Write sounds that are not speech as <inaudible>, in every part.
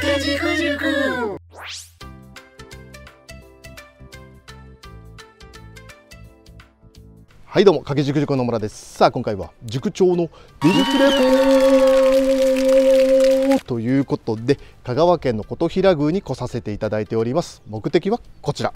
けじくじくはいどうもかけ軸塾の村ですさあ今回は塾長の美術レポということで香川県の琴平宮に来させていただいております目的はこちら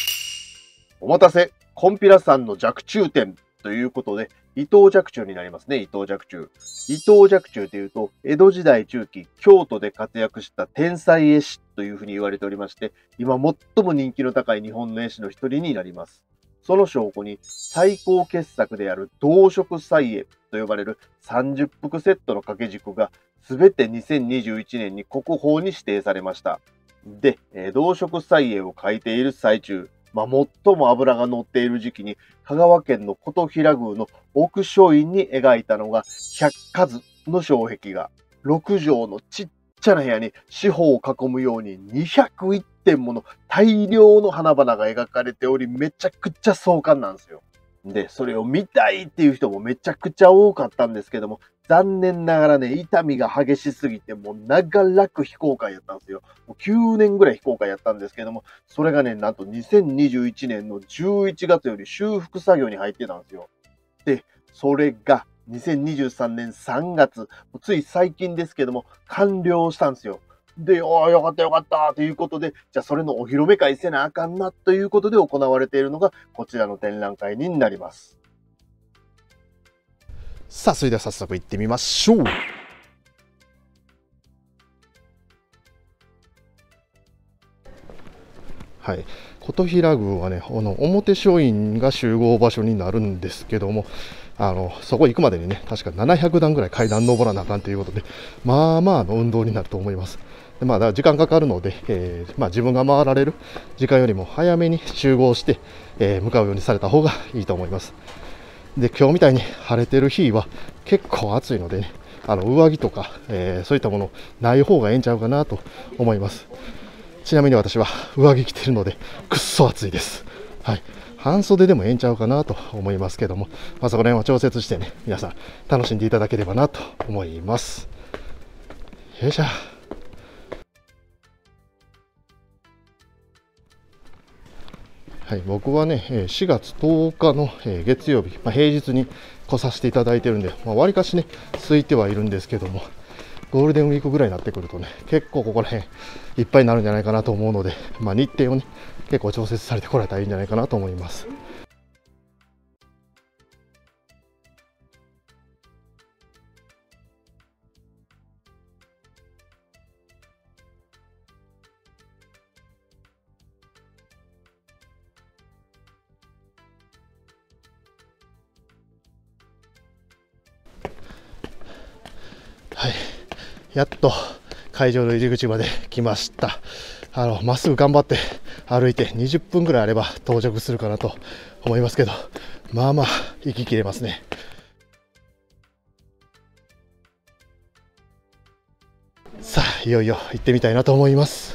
お待たせコンピラさんの弱中点ということで伊藤若冲になりますね、伊藤若冲。伊藤若冲というと、江戸時代中期、京都で活躍した天才絵師というふうに言われておりまして、今最も人気の高い日本の絵師の一人になります。その証拠に、最高傑作である動色彩絵と呼ばれる30幅セットの掛け軸が、全て2021年に国宝に指定されました。で、動色彩絵を描いている最中、まあ、最も脂が乗っている時期に、香川県の琴平宮の奥書院に描いたのが、百数の障壁画。6畳のちっちゃな部屋に四方を囲むように201点もの大量の花々が描かれており、めちゃくちゃ壮観なんですよ。で、それを見たいっていう人もめちゃくちゃ多かったんですけども、残念ながらね、痛みが激しすぎて、もう長らく非公開やったんですよ。もう9年ぐらい非公開やったんですけども、それがね、なんと2021年の11月より修復作業に入ってたんですよ。で、それが2023年3月、つい最近ですけども、完了したんですよ。で、ああ、よかったよかったということで、じゃあそれのお披露目会せなあかんなということで行われているのが、こちらの展覧会になります。さあ、それでは早速行ってみましょう。はい、琴平宮はね、あの表書院が集合場所になるんですけども、あのそこ行くまでにね、確か700段ぐらい階段登らなあかんということで、まあまあの運動になると思います。でまあ、時間かかるので、えー、まあ、自分が回られる時間よりも早めに集合して、えー、向かうようにされた方がいいと思います。で今日みたいに晴れてる日は結構暑いのでね、あの上着とか、えー、そういったものない方がええんちゃうかなと思います。ちなみに私は上着着てるので、くっそ暑いです。はい。半袖でもええんちゃうかなと思いますけども、まあ、そこら辺は調節してね、皆さん楽しんでいただければなと思います。よいしょ。はい、僕はね、4月10日の月曜日、まあ、平日に来させていただいてるんで、まあ、かしね、空いてはいるんですけども、ゴールデンウィークぐらいになってくるとね、結構ここら辺いっぱいになるんじゃないかなと思うので、まあ、日程をね、結構調節されてこられたらいいんじゃないかなと思います。はい。やっと会場の入り口まで来ました。あの、まっすぐ頑張って歩いて20分ぐらいあれば到着するかなと思いますけど、まあまあ、息切れますね。さあ、いよいよ行ってみたいなと思います。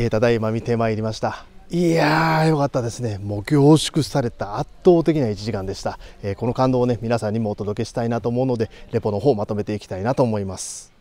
えただいま見てまいりましたいやーよかったですねもう凝縮された圧倒的な1時間でした、えー、この感動をね皆さんにもお届けしたいなと思うのでレポの方まとめていきたいなと思います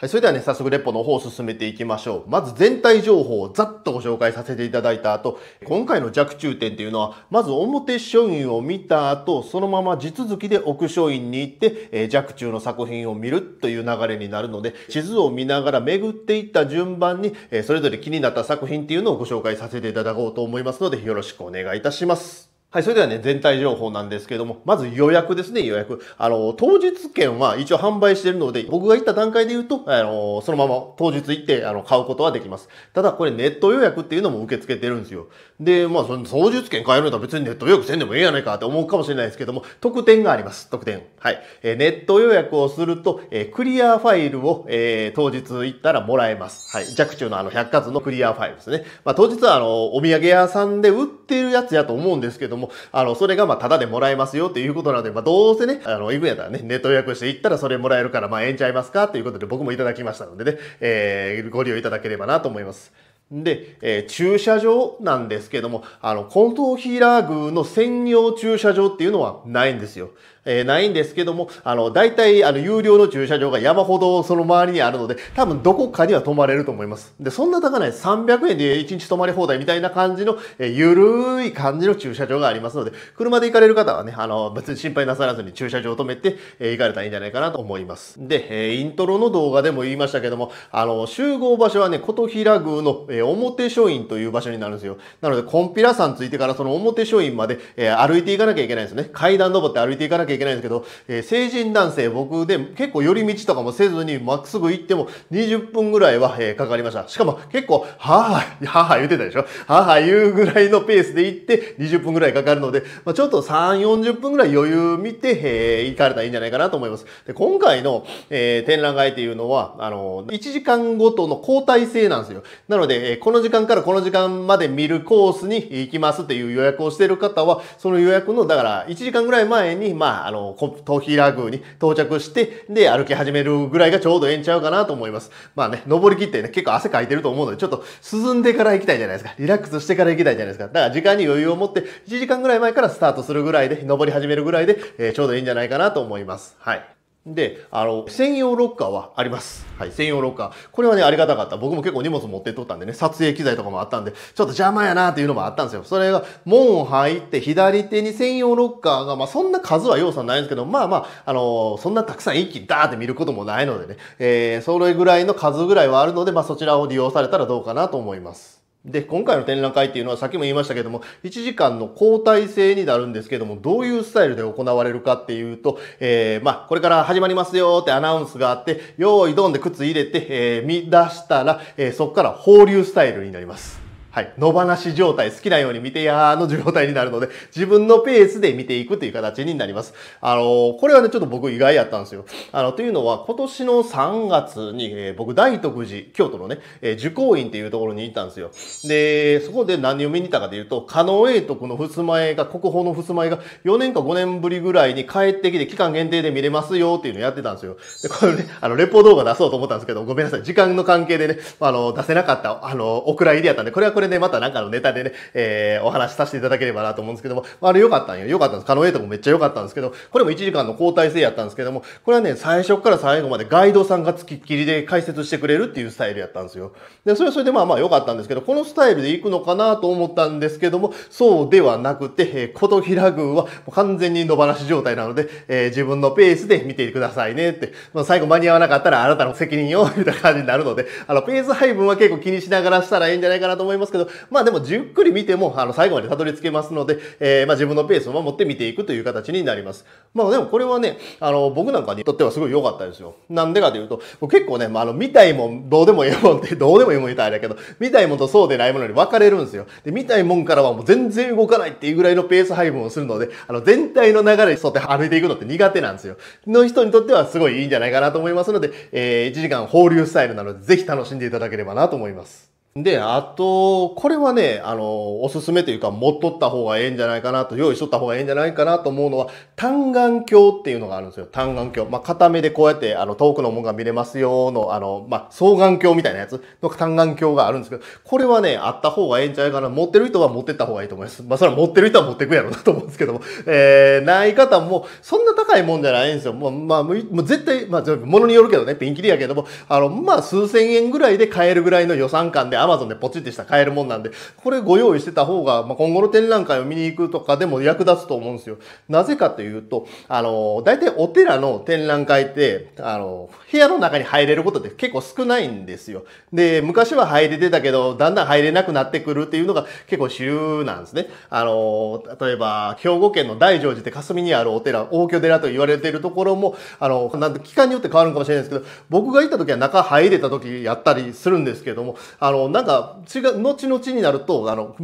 はい、それではね、早速レポの方を進めていきましょう。まず全体情報をざっとご紹介させていただいた後、今回の弱中点っていうのは、まず表書院を見た後、そのまま地続きで奥書院に行って、えー、弱中の作品を見るという流れになるので、地図を見ながら巡っていった順番に、えー、それぞれ気になった作品っていうのをご紹介させていただこうと思いますので、よろしくお願いいたします。はい、それではね、全体情報なんですけれども、まず予約ですね、予約。あの、当日券は一応販売してるので、僕が行った段階で言うと、あの、そのまま当日行って、あの、買うことはできます。ただ、これネット予約っていうのも受け付けてるんですよ。で、まあ、その当日券買えるんだ別にネット予約せんでもええやないかって思うかもしれないですけども、特典があります、特典。はい。えネット予約をすると、えクリアファイルを、え当日行ったらもらえます。はい。弱中のあの、百貨のクリアファイルですね。まあ、当日はあの、お土産屋さんで売ってるやつやと思うんですけども、も、あの、それがまあ、ただでもらえますよっていうことなので、まあ、どうせね、あの、行くんやったらね、ネット予約して行ったらそれもらえるから、まあ、ええんちゃいますかということで僕もいただきましたのでね、えー、ご利用いただければなと思います。で、えー、駐車場なんですけども、あの、コントヒーラー宮の専用駐車場っていうのはないんですよ。えー、ないんですけども、あの、大体、あの、有料の駐車場が山ほどその周りにあるので、多分どこかには泊まれると思います。で、そんな高ない300円で1日泊まり放題みたいな感じの、えー、ゆるい感じの駐車場がありますので、車で行かれる方はね、あの、別に心配なさらずに駐車場を止めて、えー、行かれたらいいんじゃないかなと思います。で、えー、イントロの動画でも言いましたけども、あの、集合場所はね、琴平宮の、えー、表書院という場所になるんですよ。なので、コンピラ山ついてからその表書院まで、えー、歩いていかなきゃいけないんですね。階段登って歩いていかなきゃいけないいけないんですけど、えー、成人男性、僕で結構寄り道とかもせずに、まっすぐ行っても20分ぐらいは、えー、かかりました。しかも結構、はぁ、はぁ言ってたでしょはぁ言うぐらいのペースで行って20分ぐらいかかるので、まあ、ちょっと3、40分ぐらい余裕見て、えー、行かれたらいいんじゃないかなと思います。で今回の、えー、展覧会っていうのは、あの、1時間ごとの交代制なんですよ。なので、えー、この時間からこの時間まで見るコースに行きますっていう予約をしている方は、その予約の、だから1時間ぐらい前に、まあ、あ、の、トヒラ宮に到着して、で、歩き始めるぐらいがちょうどええんちゃうかなと思います。まあね、登り切ってね、結構汗かいてると思うので、ちょっと涼んでから行きたいじゃないですか。リラックスしてから行きたいじゃないですか。だから時間に余裕を持って、1時間ぐらい前からスタートするぐらいで、登り始めるぐらいで、えー、ちょうどいいんじゃないかなと思います。はい。で、あの、専用ロッカーはあります。はい、専用ロッカー。これはね、ありがたかった。僕も結構荷物持ってっとったんでね、撮影機材とかもあったんで、ちょっと邪魔やなっていうのもあったんですよ。それが、門入って左手に専用ロッカーが、まあそんな数は要素はないんですけど、まあまあ、あのー、そんなたくさん一気にダーって見ることもないのでね、えー、それぐらいの数ぐらいはあるので、まあそちらを利用されたらどうかなと思います。で、今回の展覧会っていうのはさっきも言いましたけども、1時間の交代制になるんですけども、どういうスタイルで行われるかっていうと、えー、まあ、これから始まりますよってアナウンスがあって、用意ドンで靴入れて、えー、見出したら、えー、そこから放流スタイルになります。はい、野放し状態、好きなように見てやーの状態になるので、自分のペースで見ていくという形になります。あのー、これはね、ちょっと僕意外やったんですよ。あの、というのは、今年の3月に、えー、僕、大徳寺、京都のね、えー、受講院っていうところに行ったんですよ。で、そこで何を見に行ったかというと、加納英徳の襖絵が、国宝の襖絵が4年か5年ぶりぐらいに帰ってきて、期間限定で見れますよっていうのをやってたんですよ。で、これね、あの、レポ動画出そうと思ったんですけど、ごめんなさい、時間の関係でね、あの、出せなかった、あの、お蔵入りやったんで、これはこれこれね、またなんかのネタでね、えー、お話しさせていただければなと思うんですけども、まあ、あれ良かったんよ。良かったんです。カノエイトもめっちゃ良かったんですけど、これも1時間の交代制やったんですけども、これはね、最初から最後までガイドさんが付きっきりで解説してくれるっていうスタイルやったんですよ。で、それはそれでまあまあ良かったんですけど、このスタイルで行くのかなと思ったんですけども、そうではなくて、えー、琴平軍は完全に野放し状態なので、えー、自分のペースで見てくださいねって、まあ、最後間に合わなかったらあなたの責任を、みたいな感じになるので、あの、ペース配分は結構気にしながらしたらいいんじゃないかなと思います。ますけど、まあでもじっくり見ても、あの、最後までたどり着けますので、えー、まあ自分のペースを守って見ていくという形になります。まあでもこれはね、あの、僕なんかにとってはすごい良かったですよ。なんでかというと、結構ね、まあ、あの、見たいもん、どうでもいいもんって、どうでもいいもん言ったらあれだけど、見たいもんとそうでないものに分かれるんですよ。で、見たいもんからはもう全然動かないっていうぐらいのペース配分をするので、あの、全体の流れに沿って歩いていくのって苦手なんですよ。の人にとってはすごいいいんじゃないかなと思いますので、えー、1時間放流スタイルなので、ぜひ楽しんでいただければなと思います。で、あと、これはね、あの、おすすめというか、持っとった方がええんじゃないかなと、用意しとった方がええんじゃないかなと思うのは、単眼鏡っていうのがあるんですよ。単眼鏡。まあ、片目でこうやって、あの、遠くのものが見れますよの、あの、まあ、双眼鏡みたいなやつの単眼鏡があるんですけど、これはね、あった方がええんちゃうかな。持ってる人は持ってった方がいいと思います。まあ、それは持ってる人は持ってくやろうなと思うんですけども、えー、ない方も、そんな高いもんじゃないんですよ。もう、まあ、もう絶対、まあ、ものによるけどね、ピンキリやけども、あの、まあ、数千円ぐらいで買えるぐらいの予算感で、Amazon でポチってした買えるもんなんで、これご用意してた方が、まあ、今後の展覧会を見に行くとかでも役立つと思うんですよ。なぜかというと、あの、大体お寺の展覧会って、あの、部屋の中に入れることって結構少ないんですよ。で、昔は入れてたけど、だんだん入れなくなってくるっていうのが結構主流なんですね。あの、例えば、兵庫県の大乗寺って霞にあるお寺、大居寺と言われているところも、あの、なんて期間によって変わるかもしれないですけど、僕が行った時は中入れた時やったりするんですけども、あの、なんか、違う、後々になると、あの、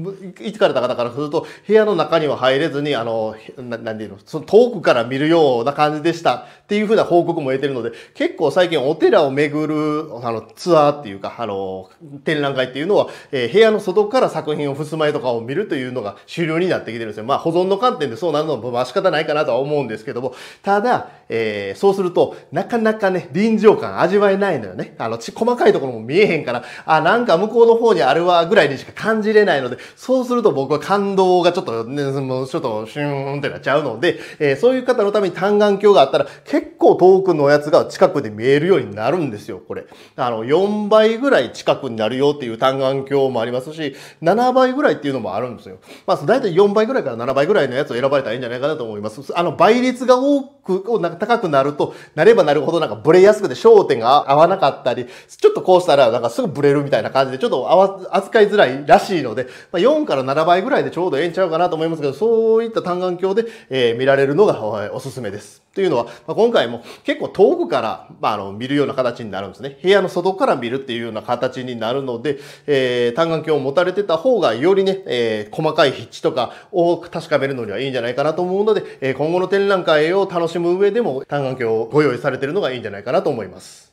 行かれた方からすると、部屋の中には入れずに、あの、ななんていうの、その遠くから見るような感じでしたっていうふうな報告も得てるので、結構最近お寺を巡る、あの、ツアーっていうか、あの、展覧会っていうのは、えー、部屋の外から作品を、襖絵とかを見るというのが主流になってきてるんですよ。まあ、保存の観点でそうなるのも、まあ仕方ないかなとは思うんですけども、ただ、えー、そうすると、なかなかね、臨場感味わえないのよね。あの、ち、細かいところも見えへんから、あ、なんか向こう向の方にあるわぐらいにしか感じれないので、そうすると僕は感動がちょっと、ね、もうちょっとシューンってなっちゃうので、えー、そういう方のために単眼鏡があったら結構遠くのやつが近くで見えるようになるんですよ、これ。あの、4倍ぐらい近くになるよっていう単眼鏡もありますし、7倍ぐらいっていうのもあるんですよ。まあ、大体4倍ぐらいから7倍ぐらいのやつを選ばれたらいいんじゃないかなと思います。あの、倍率が多く、なんか高くなると、なればなるほどなんかブレやすくて焦点が合わなかったり、ちょっとこうしたらなんかすぐブレるみたいな感じで、ちょっと扱いづらいらしいので、まあ、4から7倍ぐらいでちょうどええんちゃうかなと思いますけど、そういった単眼鏡で、えー、見られるのがおすすめです。というのは、まあ、今回も結構遠くから、まあ、あの見るような形になるんですね。部屋の外から見るっていうような形になるので、えー、単眼鏡を持たれてた方がよりね、えー、細かい筆致とかを確かめるのにはいいんじゃないかなと思うので、え今後の展覧会を楽しむ上でも単眼鏡をご用意されてるのがいいんじゃないかなと思います。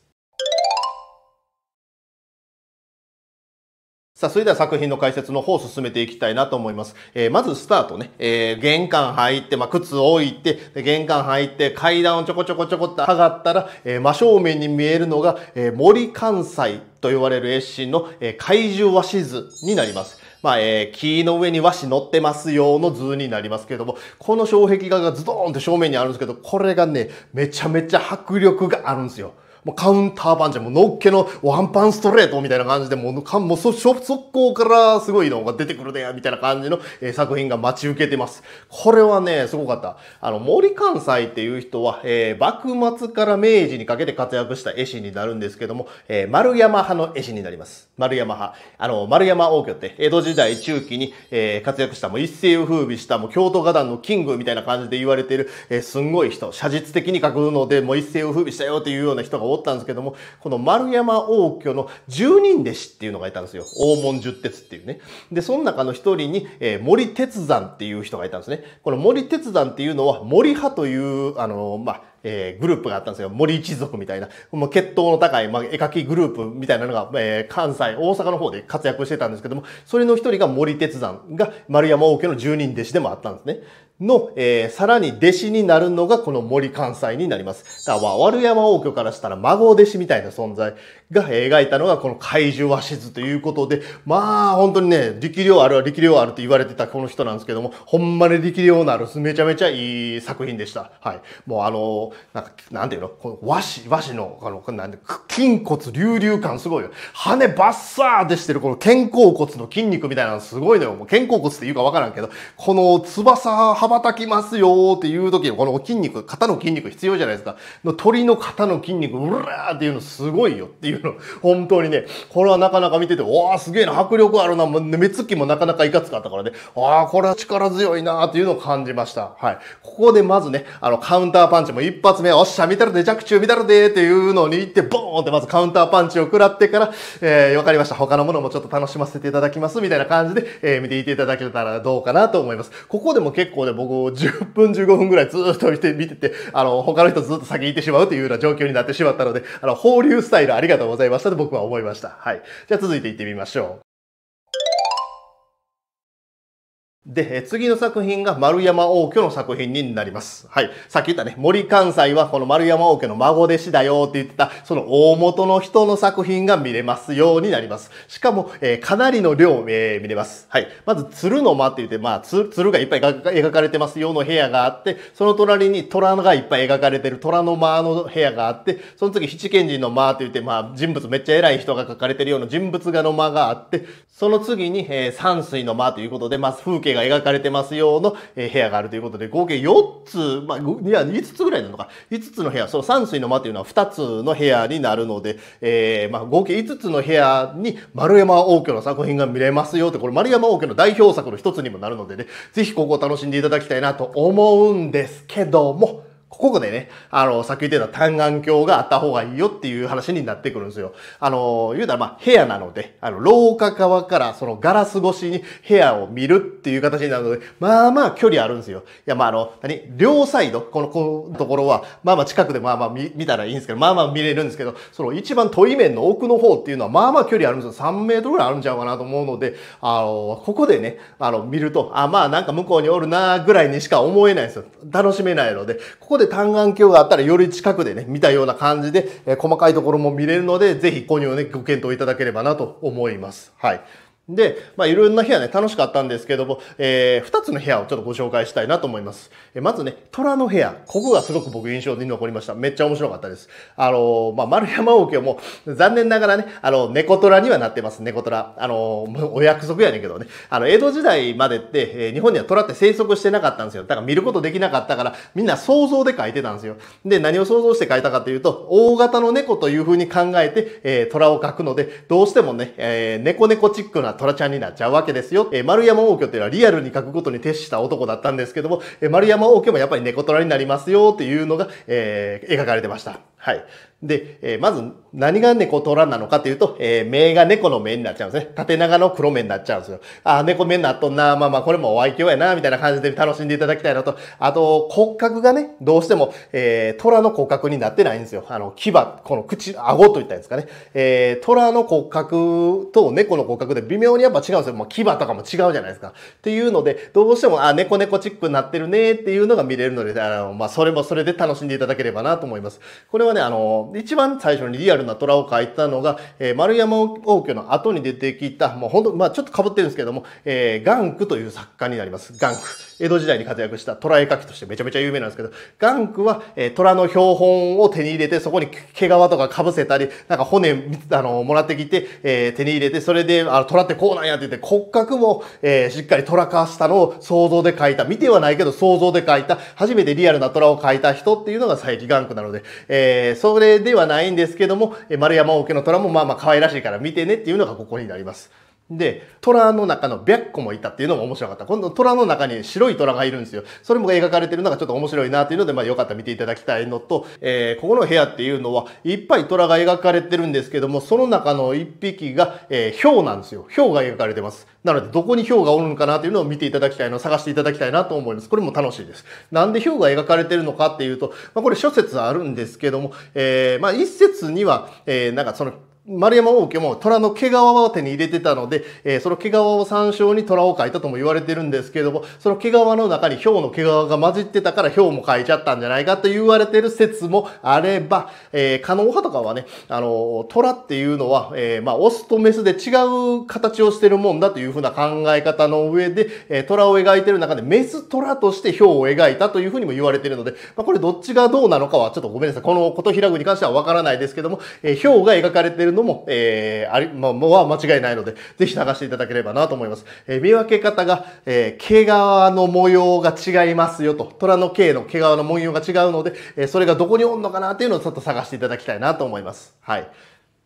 さあ、それでは作品の解説の方を進めていきたいなと思います。えー、まずスタートね。えー、玄関入って、まあ、靴置いて、玄関入って階段をちょこちょこちょこっと上がったら、えー、真正面に見えるのが、え森関西と言われる越進の、え怪獣和紙図になります。まあ、えー、木の上に和紙乗ってますよの図になりますけれども、この障壁画がズドーンって正面にあるんですけど、これがね、めちゃめちゃ迫力があるんですよ。もうカウンターパンチ、もうのっけのワンパンストレートみたいな感じで、もう、かもう速攻からすごいのが出てくるね、みたいな感じの、えー、作品が待ち受けてます。これはね、すごかった。あの、森関西っていう人は、えー、幕末から明治にかけて活躍した絵師になるんですけども、えー、丸山派の絵師になります。丸山派。あの、丸山王挙って、江戸時代中期に、えー、活躍した、もう一世を風靡した、もう京都画壇のキングみたいな感じで言われている、えー、すんごい人、写実的に描くので、もう一世を風靡したよっていうような人がおったんですけども、この丸山王居の十人弟子っていうのがいたんですよ。黄門十鉄っていうね。で、その中の一人に、えー、森哲山っていう人がいたんですね。この森哲山っていうのは森派という、あのまあ、えー、グループがあったんですよ。森一族みたいな。もう血統の高い、まあ、絵描きグループみたいなのが、えー、関西、大阪の方で活躍してたんですけども、それの一人が森哲山が丸山王家の十人弟子でもあったんですね。の、えー、さらに弟子になるのがこの森関西になります。だから、悪山王挙からしたら孫弟子みたいな存在が描いたのがこの怪獣紙図ということで、まあ本当にね、力量あるは力量あるって言われてたこの人なんですけども、ほんまに力量のあるめちゃめちゃいい作品でした。はい。もうあの、なんか、なんていうのこの和紙、和紙の、あの、なんで、筋骨隆々感すごいよ。羽バッサーでしてるこの肩甲骨の筋肉みたいなのすごいのよ。もう肩甲骨っていうかわからんけど、この翼羽ばたきますよっていう時のこの筋肉、肩の筋肉必要じゃないですか。の鳥の肩の筋肉、うらーっていうのすごいよっていううの、本当にね、これはなかなか見てて、わあすげえな、迫力あるな、目つきもなかなかいかつかったからね、ああ、これは力強いなーっていうのを感じました。はい。ここでまずね、あの、カウンターパンチも一発目、おっしゃ、見たるで、弱中見たるでーっていうのに行って、ボーンってまずカウンターパンチを食らってから、えー、わかりました。他のものもちょっと楽しませていただきます、みたいな感じで、えー、見ていていただけたらどうかなと思います。ここでも結構ね、僕、10分15分ぐらいずっと見て、見てて、あの、他の人ずっと先行ってしまうというような状況になってしまったので、あの、放流スタイルありがとうとうございましたと僕は思いました。はい。じゃあ続いていってみましょう。で、次の作品が丸山王居の作品になります。はい。さっき言ったね、森関西はこの丸山王居の孫弟子だよって言ってた、その大元の人の作品が見れますようになります。しかも、えー、かなりの量、えー、見れます。はい。まず、鶴の間って言って、まあ、鶴がいっぱい描かれてますよの部屋があって、その隣に虎がいっぱい描かれてる虎の間の部屋があって、その次、七賢人の間って言って、まあ、人物めっちゃ偉い人が描かれてるような人物画の間があって、その次に、えー、山水の間ということで、まあ、風景が描かれてますよの、え部屋があるということで、合計4つ、まあ、いや、5つぐらいなのか。5つの部屋、その山水の間というのは2つの部屋になるので、えー、まあ、合計5つの部屋に丸山王家の作品が見れますよって、これ丸山王家の代表作の1つにもなるのでね、ぜひここを楽しんでいただきたいなと思うんですけども、ここでね、あの、さっき言ってた単眼鏡があった方がいいよっていう話になってくるんですよ。あの、言うたらまあ部屋なので、あの、廊下側からそのガラス越しに部屋を見るっていう形になるので、まあまあ距離あるんですよ。いやまああの、何両サイド、この、このところは、まあまあ近くでまあまあ見見たらいいんですけど、まあまあ見れるんですけど、その一番遠い面の奥の方っていうのは、まあまあ距離あるんですよ。3メートルぐらいあるんちゃうかなと思うので、あの、ここでね、あの、見ると、あ、まあなんか向こうにおるなぐらいにしか思えないんですよ。楽しめないので、ここでで単眼鏡があったらより近くでね、見たような感じで、え細かいところも見れるので、ぜひ購入をね、ご検討いただければなと思います。はい。で、まあ、いろんな部屋ね、楽しかったんですけども、えー、二つの部屋をちょっとご紹介したいなと思います。えー、まずね、虎の部屋。ここがすごく僕印象に残りました。めっちゃ面白かったです。あのー、まあ、丸山王家も、残念ながらね、あの、猫虎にはなってます。猫虎。あのー、お約束やねんけどね。あの、江戸時代までって、えー、日本には虎って生息してなかったんですよ。だから見ることできなかったから、みんな想像で書いてたんですよ。で、何を想像して書いたかというと、大型の猫という風に考えて、えー、虎を書くので、どうしてもね、えー、猫猫チックななトラちゃんになっちゃうわけですよ。えー、丸山王挙っていうのはリアルに書くことに徹した男だったんですけども、えー、丸山王挙もやっぱり猫虎になりますよっていうのが、えー、描かれてました。はい。で、えー、まず、何が猫虎なのかというと、えー、目が猫の目になっちゃうんですね。縦長の黒目になっちゃうんですよ。あ、猫目になっとんな、まあまあこれもお愛嬌やな、みたいな感じで楽しんでいただきたいなと。あと、骨格がね、どうしても、えー、虎の骨格になってないんですよ。あの、牙、この口、顎と言ったんですかね。えー、虎の骨格と猫の骨格で微妙にやっぱ違うんですよ。もう牙とかも違うじゃないですか。っていうので、どうしても、あ、猫猫チックになってるねっていうのが見れるので、あの、まあそれもそれで楽しんでいただければなと思います。これはね、あの、一番最初にリアルな虎を描いたのが、えー、丸山王家の後に出てきた、もう本当、まあちょっと被ってるんですけども、えー、ガンクという作家になります。ガンク。江戸時代に活躍した虎絵描きとしてめちゃめちゃ有名なんですけど、ガンクは、えー、虎の標本を手に入れて、そこに毛皮とか被せたり、なんか骨、あの、もらってきて、えー、手に入れて、それで、あの、虎ってこうなんやって言って、骨格も、えー、しっかり虎化したのを想像で描いた、見てはないけど想像で描いた、初めてリアルな虎を描いた人っていうのが佐伯ンクなので、えー、それではないんですけども、丸山王家の虎もまあまあ可愛らしいから見てねっていうのがここになります。で、虎の中の白虎もいたっていうのも面白かった。今度虎の中に白い虎がいるんですよ。それも描かれてるのがちょっと面白いなっていうので、まあよかったら見ていただきたいのと、えー、ここの部屋っていうのはいっぱい虎が描かれてるんですけども、その中の一匹が、えー、ヒなんですよ。ヒョウが描かれてます。なので、どこにヒョウがおるのかなというのを見ていただきたいの、探していただきたいなと思います。これも楽しいです。なんでヒョウが描かれてるのかっていうと、まあこれ諸説あるんですけども、えー、まあ一説には、えー、なんかその丸山王家も虎の毛皮を手に入れてたので、えー、その毛皮を参照に虎を描いたとも言われてるんですけども、その毛皮の中に豹の毛皮が混じってたから豹も描いちゃったんじゃないかと言われてる説もあれば、えー、可能派とかはね、あの、虎っていうのは、えー、まあ、オスとメスで違う形をしてるもんだというふうな考え方の上で、えー、虎を描いてる中でメス虎として豹を描いたというふうにも言われてるので、まあ、これどっちがどうなのかはちょっとごめんなさい。このことひらぐに関してはわからないですけども、えー、豹が描かれてるのも、えー、あり、まあ、は間違いないので、ぜひ探していただければなと思います。えー、見分け方が、えー、毛皮の模様が違いますよと、虎の毛の毛皮の模様が違うので、えー、それがどこにおんのかなっていうのをちょっと探していただきたいなと思います。はい。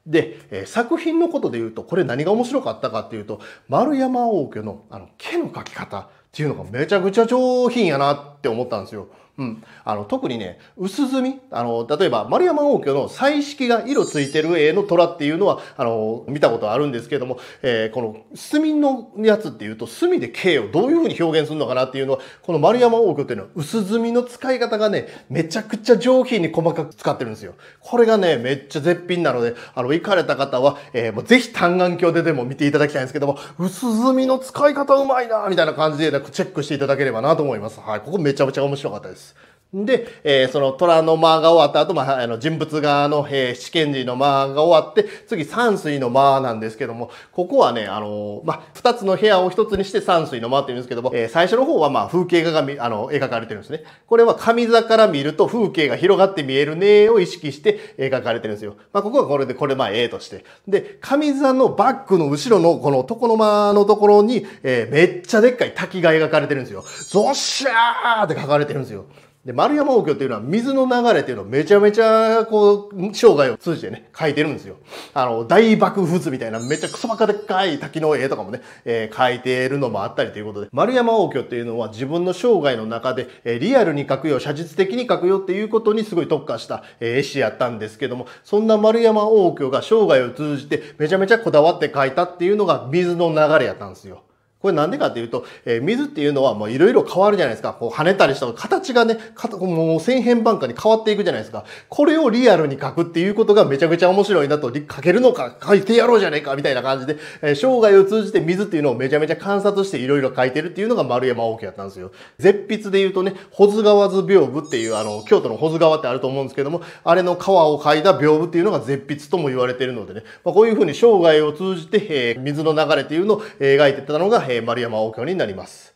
で、えー、作品のことで言うと、これ何が面白かったかっていうと、丸山王家のあの毛の描き方っていうのがめちゃくちゃ上品やなって思ったんですよ。うん、あの特にね薄墨あの例えば丸山応挙の彩色が色ついてる絵の虎っていうのはあの見たことあるんですけども、えー、この墨のやつっていうと墨で形をどういうふうに表現するのかなっていうのはこの丸山応挙っていうのは薄墨の使い方がねめちゃくちゃ上品に細かく使ってるんですよ。これがねめっちゃ絶品なのであの行かれた方は、えー、もうぜひ単眼鏡ででも見ていただきたいんですけども薄墨の使い方うまいなみたいな感じでチェックしていただければなと思います。はい、ここめちゃめちゃ面白かったです。で、えー、その虎の間が終わった後、まあ、あの人物側の、えー、試験時の間が終わって、次山水の間なんですけども、ここはね、あのー、まあ、二つの部屋を一つにして山水の間って言うんですけども、えー、最初の方はまあ風景画があの描かれてるんですね。これは上座から見ると風景が広がって見えるねを意識して描かれてるんですよ。まあ、ここはこれで、これまあ A として。で、上座のバックの後ろのこの床の間のところに、えー、めっちゃでっかい滝が描かれてるんですよ。ゾッシャーって描かれてるんですよ。で、丸山王橋っていうのは水の流れっていうのをめちゃめちゃ、こう、生涯を通じてね、書いてるんですよ。あの、大爆仏みたいなめちゃくそばかでっかい滝の絵とかもね、えー、書いてるのもあったりということで、丸山王橋っていうのは自分の生涯の中で、えー、リアルに書くよ、写実的に書くよっていうことにすごい特化した、えー、絵師やったんですけども、そんな丸山王橋が生涯を通じてめちゃめちゃこだわって書いたっていうのが水の流れやったんですよ。これなんでかっていうと、えー、水っていうのはもういろいろ変わるじゃないですか。こう跳ねたりした形がね、かもう千変万化に変わっていくじゃないですか。これをリアルに書くっていうことがめちゃくちゃ面白いなと、書けるのか、書いてやろうじゃねえか、みたいな感じで、えー、生涯を通じて水っていうのをめちゃめちゃ観察していろいろ書いてるっていうのが丸山王家やったんですよ。絶筆で言うとね、保津川図屏風っていう、あの、京都の保津川ってあると思うんですけども、あれの川を書いた屏風っていうのが絶筆とも言われてるのでね、まあ、こういうふうに生涯を通じて、えー、水の流れっていうのを描いてたのが、え丸山王挙になります。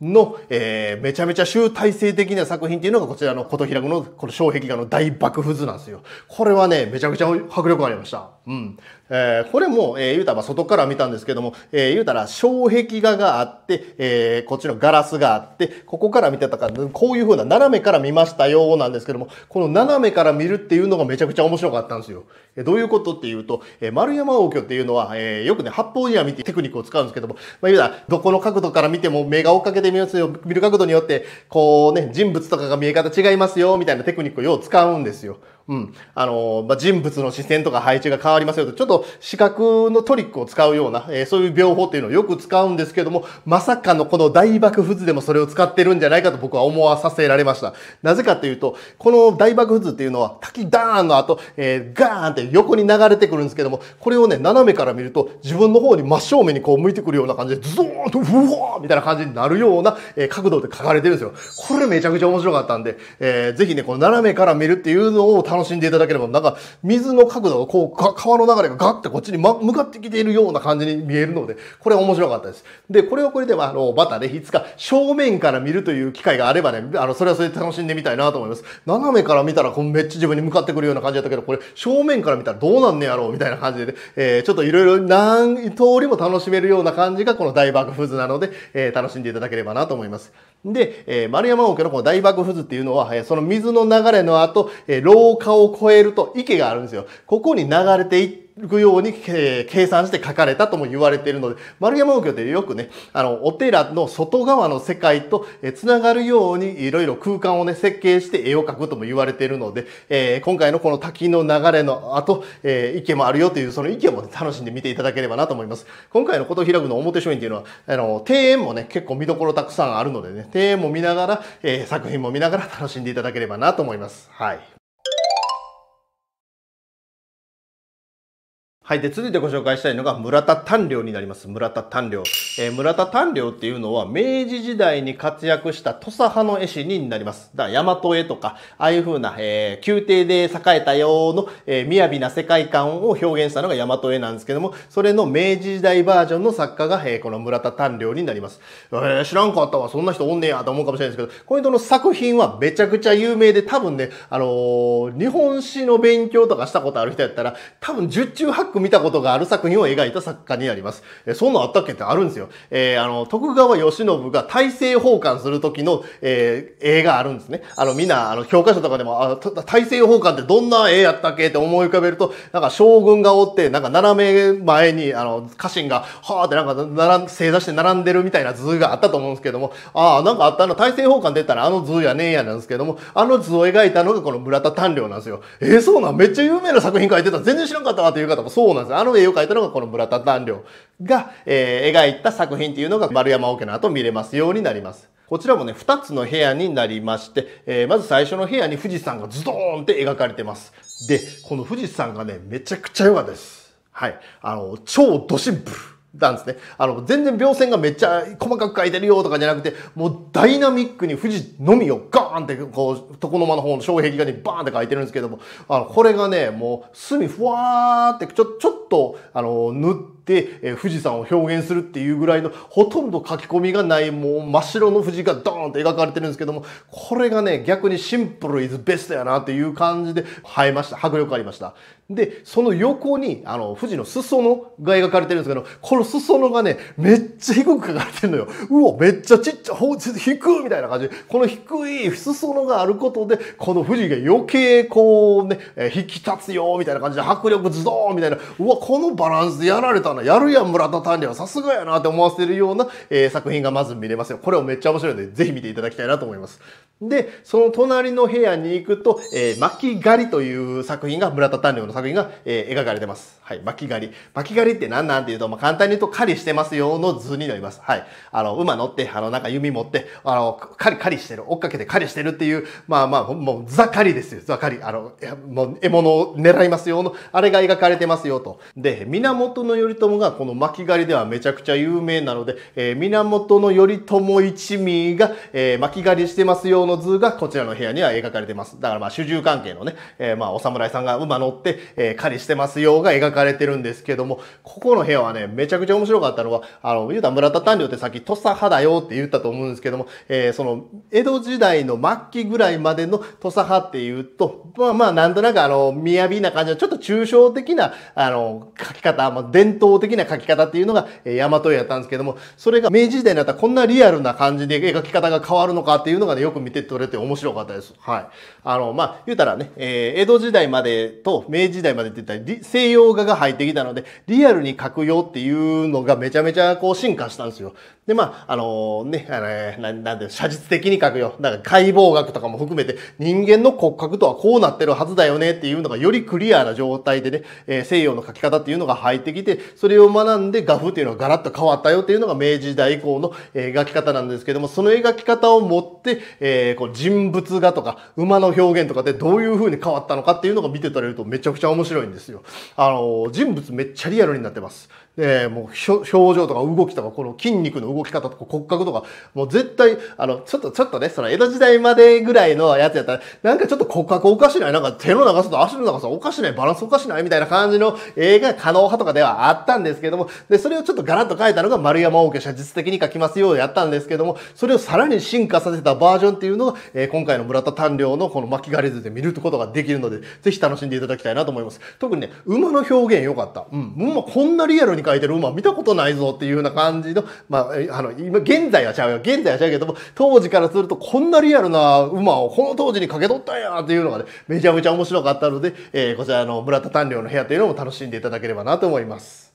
の、えー、めちゃめちゃ集大成的な作品っていうのがこちらの琴平子のこの障壁画の大爆風図なんですよ。これはね、めちゃくちゃ迫力ありました。うん。えー、これも、えー、言うたら外から見たんですけども、えー、言うたら障壁画があって、えー、こっちのガラスがあって、ここから見てたから、こういう風な斜めから見ましたよなんですけども、この斜めから見るっていうのがめちゃくちゃ面白かったんですよ。えどういうことっていうと、え丸山王挙っていうのは、えよくね、八方には見てテクニックを使うんですけども、まあ、言うたら、どこの角度から見ても目が追っかけてみますよ、見る角度によって、こうね、人物とかが見え方違いますよ、みたいなテクニックをよう使うんですよ。うん。あの、まあ、人物の視線とか配置が変わりますよと、ちょっと視覚のトリックを使うような、えー、そういう描法っていうのをよく使うんですけども、まさかのこの大爆仏でもそれを使ってるんじゃないかと僕は思わさせられました。なぜかというと、この大爆仏っていうのは滝ダーンの後、えー、ガーンって横に流れてくるんですけども、これをね、斜めから見ると自分の方に真正面にこう向いてくるような感じで、ズドーンと、うわーみたいな感じになるような、えー、角度で描かれてるんですよ。これめちゃくちゃ面白かったんで、えー、ぜひね、この斜めから見るっていうのを楽楽しんでいただければ、なんか水の角度がこう、川の流れがガッてこっちに、ま、向かってきているような感じに見えるので、これ面白かったです。で、これをこれで、は、あ、あの、またね、いつか正面から見るという機会があればね、あの、それはそれで楽しんでみたいなと思います。斜めから見たら、こう、めっちゃ自分に向かってくるような感じだったけど、これ正面から見たらどうなんねやろうみたいな感じでね、えー、ちょっといろいろ何通りも楽しめるような感じが、この大爆風図なので、えー、楽しんでいただければなと思います。で、えー、丸山王家のこの大爆風図っていうのは、えー、その水の流れの後、えー、廊下を越えると池があるんですよ。ここに流れていって、くように、計算して書かれたとも言われているので、丸山王教ってよくね、あの、お寺の外側の世界と、え繋がるようにいろいろ空間をね、設計して絵を描くとも言われているので、えー、今回のこの滝の流れの後、えー、池もあるよという、その池も、ね、楽しんで見ていただければなと思います。今回のことを開くの表書院っていうのは、あの、庭園もね、結構見どころたくさんあるのでね、庭園も見ながら、えー、作品も見ながら楽しんでいただければなと思います。はい。はい。で、続いてご紹介したいのが村田丹領になります。村田丹領。えー、村田丹領っていうのは明治時代に活躍した土佐派の絵師になります。だから、大和絵とか、ああいう風な、えー、宮廷で栄えたようの、えー、雅な世界観を表現したのが大和絵なんですけども、それの明治時代バージョンの作家が、えー、この村田丹領になります。えー、知らんかったわ。そんな人おんねやと思うかもしれないですけど、この人の作品はめちゃくちゃ有名で、多分ね、あのー、日本史の勉強とかしたことある人やったら、多分十中八九見たことがある作品を描いた作家になります。えそんなあったっけってあるんですよ。えー、あの、徳川慶喜が大政奉還する時の、えー、映画あるんですね。あの、みんな、あの、教科書とかでも、あ大政奉還ってどんな絵やったっけって思い浮かべると、なんか将軍がおって、なんか斜め前に、あの、家臣が、はーってなんか、なら正座して並んでるみたいな図があったと思うんですけども、ああ、なんかあったの、大政奉還出たらあの図やねんやなんですけども、あの図を描いたのがこの村田丹良なんですよ。えー、そうなんめっちゃ有名な作品書いてた全然知らんかったわっていう方もそうそうなんです。あの絵を描いたのがこの村田丹良が、えー、描いた作品っていうのが丸山桶の後見れますようになります。こちらもね、2つの部屋になりまして、えー、まず最初の部屋に富士山がズドーンって描かれてます。で、この富士山がね、めちゃくちゃ良かったです。はい。あの、超ドシンプル。たんですね。あの、全然描線がめっちゃ細かく書いてるよとかじゃなくて、もうダイナミックに富士のみをガーンって、こう、床の間の方の障壁画にバーンって書いてるんですけども、あの、これがね、もう隅ふわーってちょ、ちょっと、あの、塗って、富士山を表現するっていうぐらいのほとんど書き込みがないもう真っ白の富士がドーンと描かれてるんですけどもこれがね逆にシンプルイズベストやなっていう感じで映えました迫力ありましたでその横にあの富士の裾野が描かれてるんですけどこの裾野がねめっちゃ低く描かれてるのようわめっちゃちっちゃほう低いみたいな感じでこの低い裾野があることでこの富士が余計こうね引き立つよみたいな感じで迫力ズドーンみたいなうわこのバランスでやられたねな、やるやん村田丹理さすがやなって思わせるような、えー、作品がまず見れますよ。これもめっちゃ面白いので、ぜひ見ていただきたいなと思います。で、その隣の部屋に行くと、えー、巻狩りという作品が、村田丹良の作品が、えー、描かれてます。はい、巻狩り。巻狩りって何なんていうと、まあ、簡単に言うと狩りしてますよの図になります。はい。あの、馬乗って、あの、なんか弓持って、あの、狩り狩りしてる、追っかけて狩りしてるっていう、まあまあ、もうザ狩りですよ。ザ狩り。あの、もう獲物を狙いますよの、あれが描かれてますよと。で、源頼朝がこの巻狩りではめちゃくちゃ有名なので、えー、源頼朝一味が、えー、巻狩りしてますよの図がこちらの部屋には描かれてます。だからまあ主従関係のね、えー、まあお侍さんが馬乗って、えー、狩りしてますよが描かれてるんですけども、ここの部屋はね、めちゃくちゃ面白かったのは、あの、言うた村田丹領ってさっき土佐派だよって言ったと思うんですけども、えー、その、江戸時代の末期ぐらいまでの土佐派っていうと、まあまあなんとなくあの、雅な感じのちょっと抽象的な、あの、書き方、まあ伝統像的な描き方っていうのが、えー、大和絵やったんですけども、それが明治時代になったらこんなリアルな感じで描き方が変わるのかっていうのがね、よく見て取れて面白かったです。はい。あの、まあ、言うたらね、えー、江戸時代までと明治時代までって言ったら西洋画が入ってきたので、リアルに描くよっていうのがめちゃめちゃこう進化したんですよ。で、まあ、あのー、ね、あのー、ななんで、写実的に描くよ。だから解剖学とかも含めて人間の骨格とはこうなってるはずだよねっていうのがよりクリアな状態でね、えー、西洋の描き方っていうのが入ってきて、それを学んで画風っていうのはガラッと変わったよっていうのが明治時代以降の描き方なんですけども、その描き方を持って、えー、こう人物画とか馬の表現とかでどういう風に変わったのかっていうのが見て取れるとめちゃくちゃ面白いんですよ。あの、人物めっちゃリアルになってます。えー、もう表情とか動きとか、この筋肉の動き方とか骨格とか、もう絶対、あの、ちょっと、ちょっとね、その江戸時代までぐらいのやつやったら、なんかちょっと骨格おかしない、なんか手の長さと足の長さおかしない、バランスおかしないみたいな感じの映画可能派とかではあったんですけども、で、それをちょっとガラッと変えたのが丸山王家写実的に描きますようやったんですけども、それをさらに進化させたバージョンっていうのが、えー、今回の村田丹領のこの巻き狩り図で見ることができるので、ぜひ楽しんでいただきたいなと思います。特にね、馬の表現良かった。うん、馬こんなリアルにに書いてる馬見たことないぞっていうような感じの、まあ、あの、今、現在はちゃうよ。現在はちゃうけども、当時からするとこんなリアルな馬をこの当時に駆け取ったんやっていうのがね、めちゃめちゃ面白かったので、えー、こちらの村田丹良の部屋というのも楽しんでいただければなと思います。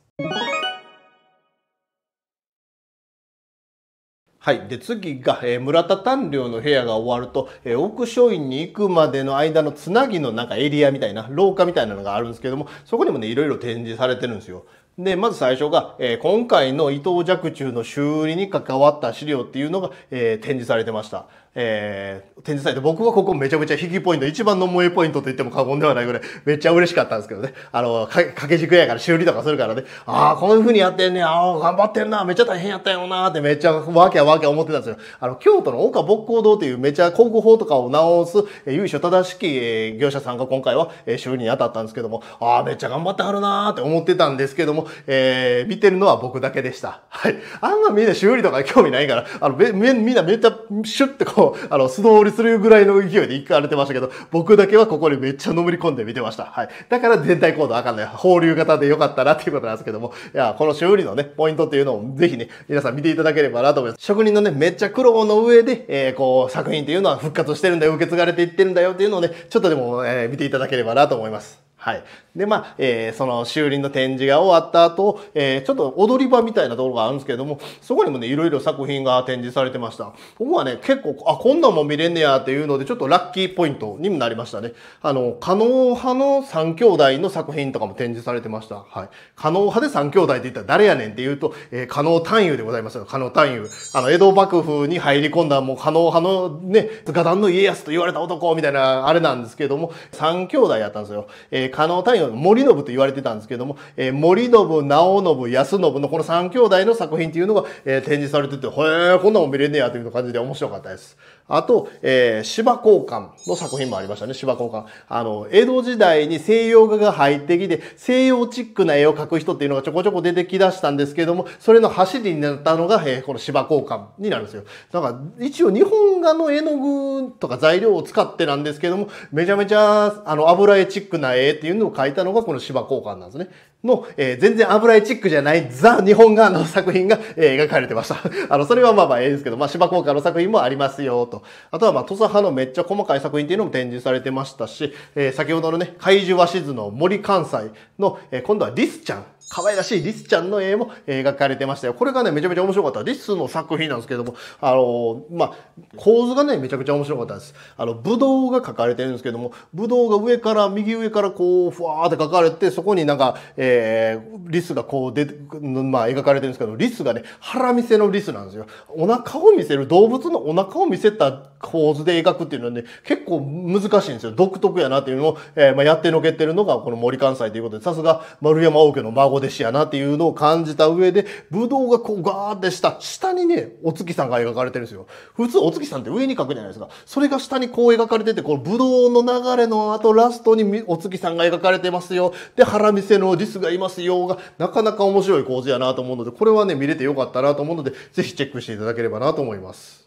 はい。で、次が、えー、村田丹良の部屋が終わると、えー、奥書院に行くまでの間のつなぎのなんかエリアみたいな、廊下みたいなのがあるんですけども、そこにもね、いろいろ展示されてるんですよ。で、まず最初が、えー、今回の伊藤若冲の修理に関わった資料っていうのが、えー、展示されてました。えー、展示されて、僕はここめちゃめちゃ引きポイント、一番の萌えポイントと言っても過言ではないぐらい、めっちゃ嬉しかったんですけどね。あの、掛け軸やから修理とかするからね、ああ、こういう風にやってんね、ああ、頑張ってんな、めっちゃ大変やったよな、ってめっちゃわけやわけ思ってたんですよ。あの、京都の岡木工堂というめちゃ国法とかを直す、えー、由緒正しき、えー、業者さんが今回は、えー、修理に当たったんですけども、ああ、めっちゃ頑張ってはるなーって思ってたんですけども、えー、見てるのは僕だけでした。はい。あんまみんな修理とか興味ないから、あの、みんなめっちゃシュッてこう、あの、素通りするぐらいの勢いで行かれてましたけど、僕だけはここにめっちゃのめり込んで見てました。はい。だから全体行動あかんね。放流型でよかったなっていうことなんですけども、いや、この修理のね、ポイントっていうのをぜひね、皆さん見ていただければなと思います。職人のね、めっちゃ苦労の上で、えー、こう、作品っていうのは復活してるんだよ、受け継がれていってるんだよっていうのをね、ちょっとでも、えー、見ていただければなと思います。はい。で、まあ、えー、その修理の展示が終わった後、えー、ちょっと踊り場みたいなところがあるんですけれども、そこにもね、いろいろ作品が展示されてました。ここはね、結構、あ、こんなんも見れんねやっていうので、ちょっとラッキーポイントにもなりましたね。あの、加納派の三兄弟の作品とかも展示されてました。はい。加納派で三兄弟って言ったら誰やねんって言うと、えー、加納探幽でございますた加納探幽。あの、江戸幕府に入り込んだもう加納派のね、画壇の家康と言われた男みたいな、あれなんですけども、三兄弟やったんですよ。えー加納太陽の森信と言われてたんですけども、えー、森信、直信、安信のこの三兄弟の作品っていうのが、えー、展示されてて、へえ、こんなもん見れねえやという感じで面白かったです。あと、えー、芝交換の作品もありましたね、芝交換。あの、江戸時代に西洋画が入ってきて、西洋チックな絵を描く人っていうのがちょこちょこ出てきだしたんですけども、それの走りになったのが、えー、この芝交換になるんですよ。だから、一応日本画の絵の具とか材料を使ってなんですけども、めちゃめちゃ、あの、油絵チックな絵ってっていうのを書いたのがこの芝交換なんですね。の、えー、全然油絵チックじゃないザ・日本画の作品が、えー、描かれてました。<laughs> あの、それはまあまあええですけど、まあ芝交換の作品もありますよと。あとはまあ土佐派のめっちゃ細かい作品っていうのも展示されてましたし、えー、先ほどのね、怪獣和紙図の森関西の、えー、今度はリスちゃん可愛らしいリスちゃんの絵も描かれてましたよ。これがね、めちゃめちゃ面白かった。リスの作品なんですけども、あの、まあ、構図がね、めちゃくちゃ面白かったです。あの、ブドが描かれてるんですけども、ブドが上から、右上からこう、ふわーって描かれて、そこになんか、えー、リスがこう出て、まあ、描かれてるんですけど、リスがね、腹見せのリスなんですよ。お腹を見せる、動物のお腹を見せた構図で描くっていうのはね、結構難しいんですよ。独特やなっていうのを、えー、まあ、やってのけてるのが、この森関西ということで、さすが丸山王家の孫お弟子やなっていうのを感じた上で、ぶどうがこうガーって下、下にね、お月さんが描かれてるんですよ。普通お月さんって上に描くじゃないですか。それが下にこう描かれてて、このぶどうの流れの後、ラストにお月さんが描かれてますよ。で、腹見せのリスがいますよが、なかなか面白い構図やなと思うので、これはね、見れてよかったなと思うので、ぜひチェックしていただければなと思います。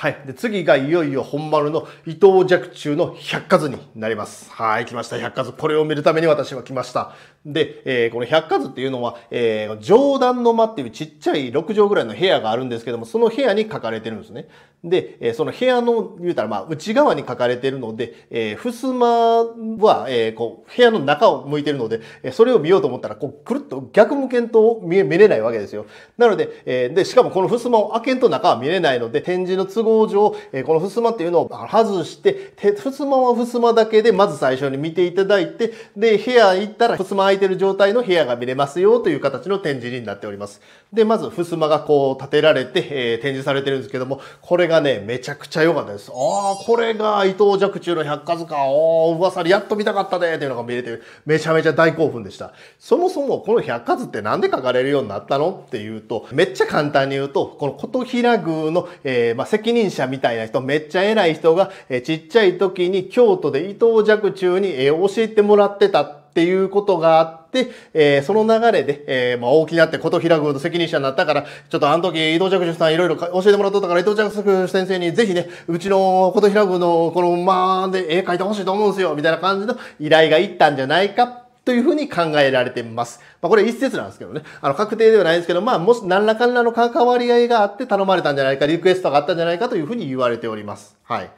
はい。で、次がいよいよ本丸の伊藤若冲の百科図になります。はい。来ました。百科図。これを見るために私は来ました。で、えー、この百科図っていうのは、えー、上段の間っていうちっちゃい6畳ぐらいの部屋があるんですけども、その部屋に書かれてるんですね。で、その部屋の、言うたら、まあ、内側に書かれているので、えー、襖は、えー、こう、部屋の中を向いているので、それを見ようと思ったら、こう、くるっと逆向けんと見見れないわけですよ。なので、えー、で、しかもこの襖を開けんと中は見れないので、展示の都合上、えー、この襖っていうのを外して、襖は襖だけで、まず最初に見ていただいて、で、部屋行ったら、襖開いてる状態の部屋が見れますよという形の展示になっております。で、まず、襖がこう立てられて、えー、展示されてるんですけども、これれがね、めちゃくちゃ良かったです。ああ、これが伊藤若冲の百科図か。おお、噂にやっと見たかったねっていうのが見れて、めちゃめちゃ大興奮でした。そもそもこの百科図ってなんで書かれるようになったのっていうと、めっちゃ簡単に言うと、この琴平宮の、えー、まあ、責任者みたいな人、めっちゃ偉い人が、えー、ちっちゃい時に京都で伊藤若冲に、えー、教えてもらってたっていうことがあって、えー、その流れで、えー、まあ、大きなって琴平軍の責任者になったから、ちょっとあの時、伊藤着手さんいろいろ教えてもらっとったから、伊藤着手先生にぜひね、うちの琴平軍のこのまあで絵描いてほしいと思うんですよ、みたいな感じの依頼がいったんじゃないか。というふうに考えられています。まあ、これ一説なんですけどね。あの、確定ではないですけど、まあ、もし何らかの関わり合いがあって頼まれたんじゃないか、リクエストがあったんじゃないかというふうに言われております。はい。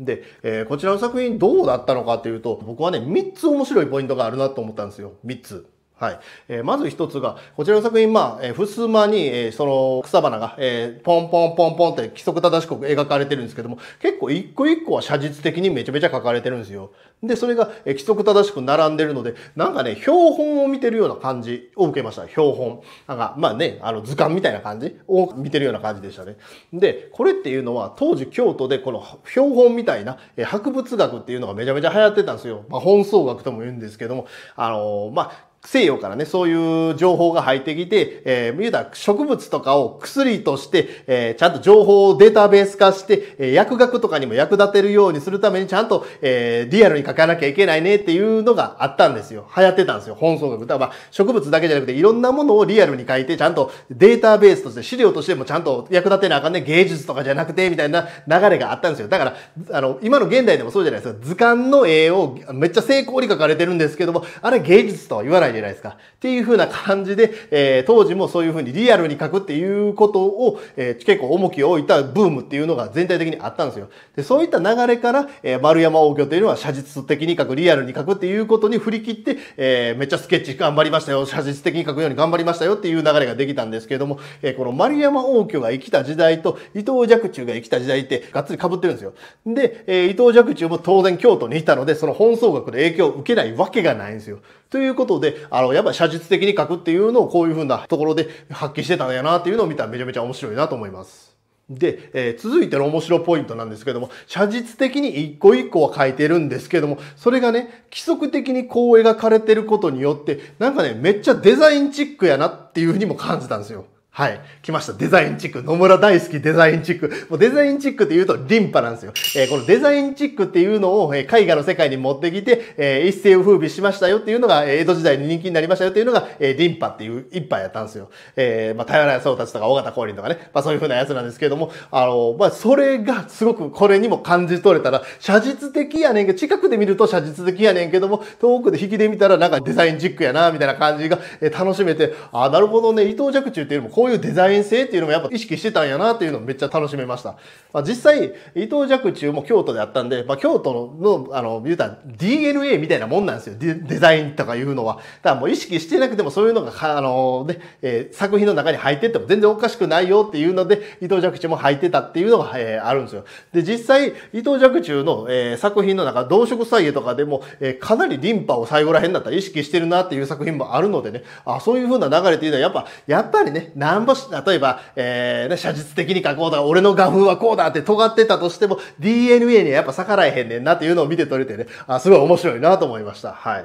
で、えー、こちらの作品どうだったのかというと、僕はね、3つ面白いポイントがあるなと思ったんですよ。3つ。はい。えー、まず一つが、こちらの作品、まあ、えー、ふすまに、えー、その草花が、えー、ポンポンポンポンって規則正しく描かれてるんですけども、結構一個一個は写実的にめちゃめちゃ描かれてるんですよ。で、それが、えー、規則正しく並んでるので、なんかね、標本を見てるような感じを受けました。標本。なんか、まあね、あの、図鑑みたいな感じを見てるような感じでしたね。で、これっていうのは、当時京都でこの標本みたいな、えー、博物学っていうのがめちゃめちゃ流行ってたんですよ。まあ、本草学とも言うんですけども、あのー、まあ、西洋からね、そういう情報が入ってきて、えー、言うたら植物とかを薬として、えー、ちゃんと情報をデータベース化して、えー、薬学とかにも役立てるようにするためにちゃんと、えー、リアルに書かなきゃいけないねっていうのがあったんですよ。流行ってたんですよ。本草学。だから植物だけじゃなくていろんなものをリアルに書いて、ちゃんとデータベースとして資料としてもちゃんと役立てなあかんね。芸術とかじゃなくて、みたいな流れがあったんですよ。だから、あの、今の現代でもそうじゃないですか。図鑑の絵をめっちゃ成功に書かれてるんですけども、あれ芸術とは言わないじゃないですか。っていう風な感じで、えー、当時もそういう風にリアルに書くっていうことを、えー、結構重きを置いたブームっていうのが全体的にあったんですよ。で、そういった流れから、えー、丸山王魚というのは写実的に書く、リアルに書くっていうことに振り切って、えー、めっちゃスケッチ頑張りましたよ、写実的に書くように頑張りましたよっていう流れができたんですけれども、えー、この丸山王魚が生きた時代と伊藤若冲が生きた時代ってがっつり被ってるんですよ。で、えー、伊藤若冲も当然京都にいたので、その本草学の影響を受けないわけがないんですよ。ということで、あの、やっぱ写実的に書くっていうのをこういう風なところで発揮してたんやなっていうのを見たらめちゃめちゃ面白いなと思います。で、えー、続いての面白ポイントなんですけども、写実的に一個一個は書いてるんですけども、それがね、規則的にこう描かれてることによって、なんかね、めっちゃデザインチックやなっていう風にも感じたんですよ。はい。来ました。デザインチック。野村大好きデザインチック。もうデザインチックって言うとリンパなんですよ。えー、このデザインチックっていうのを、えー、絵画の世界に持ってきて、えー、一世を風靡しましたよっていうのが、江戸時代に人気になりましたよっていうのが、えー、リンパっていう一杯やったんですよ。えー、まあ、多様な僧たちとか、尾形光琳とかね、まあそういうふうなやつなんですけれども、あの、まあそれがすごくこれにも感じ取れたら、写実的やねんけど、近くで見ると写実的やねんけども、遠くで引きで見たらなんかデザインチックやな、みたいな感じが、えー、楽しめて、あ、なるほどね、伊藤若冲っていうよりも、こういうデザイン性っていうのもやっぱ意識してたんやなっていうのをめっちゃ楽しめました。まあ、実際、伊藤若冲も京都でやったんで、まあ、京都の、あの、言うたら DNA みたいなもんなんですよ。デザインとかいうのは。だからもう意識してなくてもそういうのが、あの、ね、えー、作品の中に入ってっても全然おかしくないよっていうので、伊藤若冲も入ってたっていうのが、えー、あるんですよ。で、実際、伊藤若冲の、えー、作品の中、動植作業とかでも、えー、かなりリンパを最後ら辺だったら意識してるなっていう作品もあるのでね、あ、そういう風な流れっていうのはやっぱ、やっぱりね、なんぼし、例えば、えー、ね、写実的に書こうだ、俺の画風はこうだって尖ってたとしても、DNA にはやっぱ逆らえへんねんなっていうのを見て取れてね、あすごい面白いなと思いました。はい。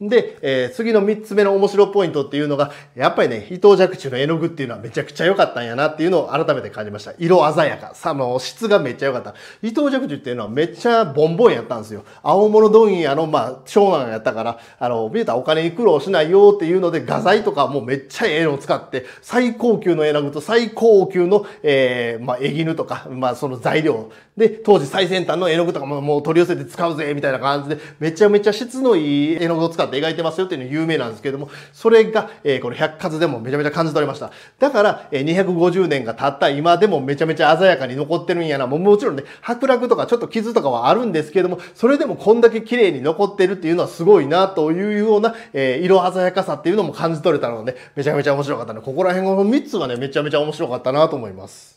で、えー、次の3つ目の面白ポイントっていうのが、やっぱりね、伊藤若冲の絵の具っていうのはめちゃくちゃ良かったんやなっていうのを改めて感じました。色鮮やか。さ、あの、質がめっちゃ良かった。伊藤若冲っていうのはめっちゃボンボンやったんですよ。青物問屋の、まあ、長男やったから、あの、見えたお金に苦労しないよっていうので、画材とかもうめっちゃ絵のを使って、最高級の絵の具と最高級の、えー、まあ、絵絹とか、まあ、その材料、で、当時最先端の絵の具とかももう取り寄せて使うぜ、みたいな感じで、めちゃめちゃ質のいい絵の具を使って描いてますよっていうの有名なんですけれども、それが、えー、この百活でもめちゃめちゃ感じ取れました。だから、えー、250年が経った今でもめちゃめちゃ鮮やかに残ってるんやな。もうもちろんね、剥落とかちょっと傷とかはあるんですけれども、それでもこんだけ綺麗に残ってるっていうのはすごいな、というような、えー、色鮮やかさっていうのも感じ取れたので、めちゃめちゃ面白かったので、ここら辺の3つがね、めちゃめちゃ面白かったなと思います。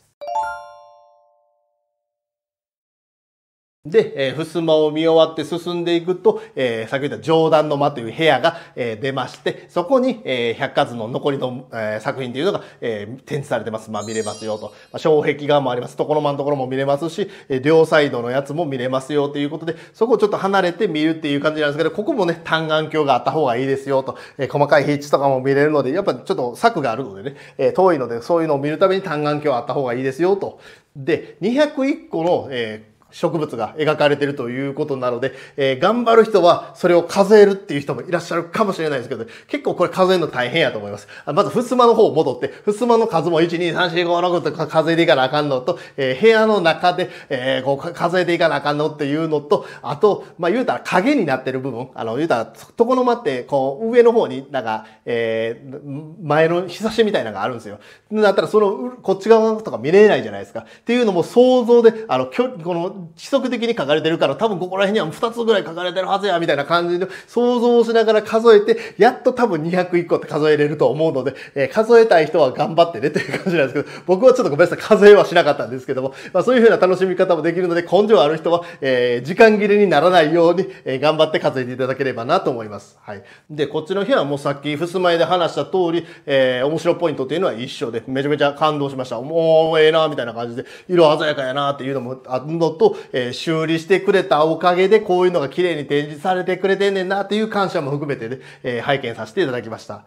で、えー、襖を見終わって進んでいくと、えー、先ほど言った上段の間という部屋が、えー、出まして、そこに、えー、百数図の残りの、えー、作品というのが、えー、展示されてます。まあ見れますよと。まあ、障壁画もあります。ところまんところも見れますし、えー、両サイドのやつも見れますよということで、そこをちょっと離れて見るっていう感じなんですけど、ここもね、単眼鏡があった方がいいですよと。えー、細かい配置とかも見れるので、やっぱちょっと柵があるのでね、えー、遠いのでそういうのを見るために単眼鏡あった方がいいですよと。で、201個の、えー植物が描かれているということなので、えー、頑張る人はそれを数えるっていう人もいらっしゃるかもしれないですけど、結構これ数えるの大変やと思います。まず、襖の方を戻って、襖の数も1、2、3、4、5、6とか数えていかなあかんのと、えー、部屋の中で、えー、こう数えていかなあかんのっていうのと、あと、まあ、言うたら影になってる部分、あの、言うたら、床の間って、こう、上の方になんか、えー、前の日差しみたいなのがあるんですよ。だったら、その、こっち側とか見れないじゃないですか。っていうのも想像で、あの、この、規則的に書かれてるから、多分ここら辺には2つぐらい書かれてるはずや、みたいな感じで想像しながら数えて、やっと多分201個って数えれると思うので、えー、数えたい人は頑張ってねという感じなんですけど、僕はちょっとごめんなさい、数えはしなかったんですけども、まあそういうふうな楽しみ方もできるので、根性ある人は、えー、時間切れにならないように、えー、頑張って数えていただければなと思います。はい。で、こっちの日はもうさっき、ふすまいで話した通り、えー、面白ポイントっていうのは一緒で、めちゃめちゃ感動しました。もう、ええな、みたいな感じで、色鮮やかやなっていうのもあるのと、を、え修理してくれたおかげで、こういうのが綺麗に展示されてくれてんねんなっていう感謝も含めてね、え拝見させていただきました。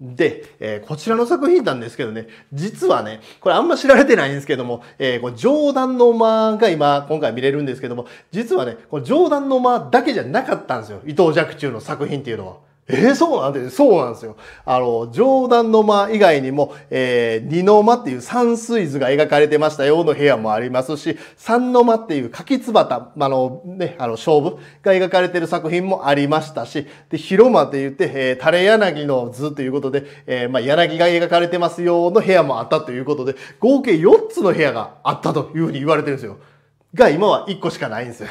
で、えー、こちらの作品なんですけどね、実はね、これあんま知られてないんですけども、えー、こ上段の間が今、今回見れるんですけども、実はね、この上段の間だけじゃなかったんですよ。伊藤若冲の作品っていうのは。えー、そうなんで、そうなんですよ。あの、上段の間以外にも、えー、二の間っていう山水図が描かれてましたよの部屋もありますし、三の間っていう柿つばた、あの、ね、あの、勝負が描かれてる作品もありましたし、で、広間って言って、えー、垂れ柳の図ということで、えー、まあ、柳が描かれてますよの部屋もあったということで、合計4つの部屋があったというふうに言われてるんですよ。が、今は1個しかないんですよ。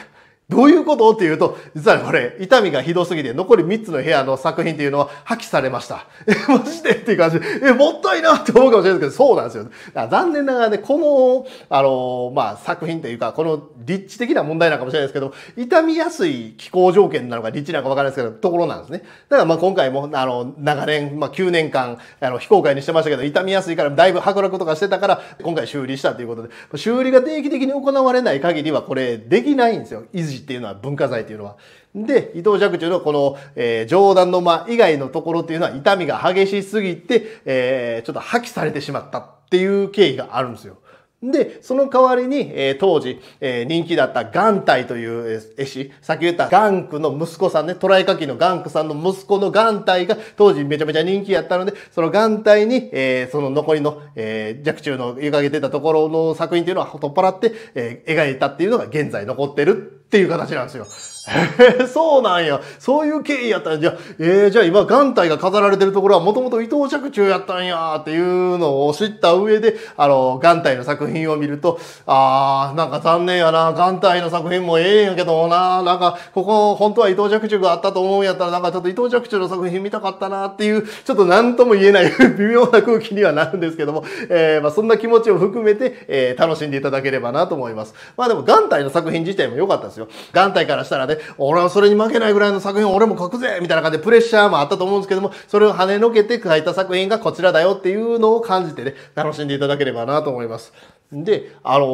どういうことっていうと、実はこれ、痛みがひどすぎて、残り3つの部屋の作品っていうのは破棄されました。え、マジでっていう感じで、え、もったいなって思うかもしれないですけど、そうなんですよ。だ残念ながらね、この、あの、まあ、作品というか、この立地的な問題なのかもしれないですけど、痛みやすい気候条件なのか立地なのかわからないですけど、ところなんですね。だからまあ今回も、あの、長年、まあ9年間、あの、非公開にしてましたけど、痛みやすいからだいぶ剥落とかしてたから、今回修理したということで、修理が定期的に行われない限りはこれできないんですよ。維持っていうのは文化財というのは。で、伊藤若冲のこの、えー、上段の間以外のところっていうのは痛みが激しすぎて、えー、ちょっと破棄されてしまったっていう経緯があるんですよ。で、その代わりに、えー、当時、えー、人気だった眼体という絵師、さっき言った眼区の息子さんね、トライカキの眼区さんの息子の眼体が当時めちゃめちゃ人気やったので、その眼体に、えー、その残りの、えー、若冲の描けてたところの作品っていうのは取っ払って、えー、描いたっていうのが現在残ってるっていう形なんですよ。<laughs> そうなんや。そういう経緯やったんじゃ。えー、じゃあ今、眼帯が飾られてるところはもともと伊藤若冲やったんやっていうのを知った上で、あの、眼帯の作品を見ると、あー、なんか残念やな。眼帯の作品もええんやけどな。なんか、ここ、本当は伊藤若冲があったと思うんやったら、なんかちょっと伊藤若冲の作品見たかったなっていう、ちょっと何とも言えない <laughs> 微妙な空気にはなるんですけども、えー、まあそんな気持ちを含めて、えー、楽しんでいただければなと思います。まあでも、眼帯の作品自体も良かったですよ。眼帯からしたらね、俺はそれに負けないぐらいの作品を俺も書くぜみたいな感じでプレッシャーもあったと思うんですけども、それを跳ねのけて書いた作品がこちらだよっていうのを感じてね、楽しんでいただければなと思います。で、あの、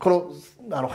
この、あの、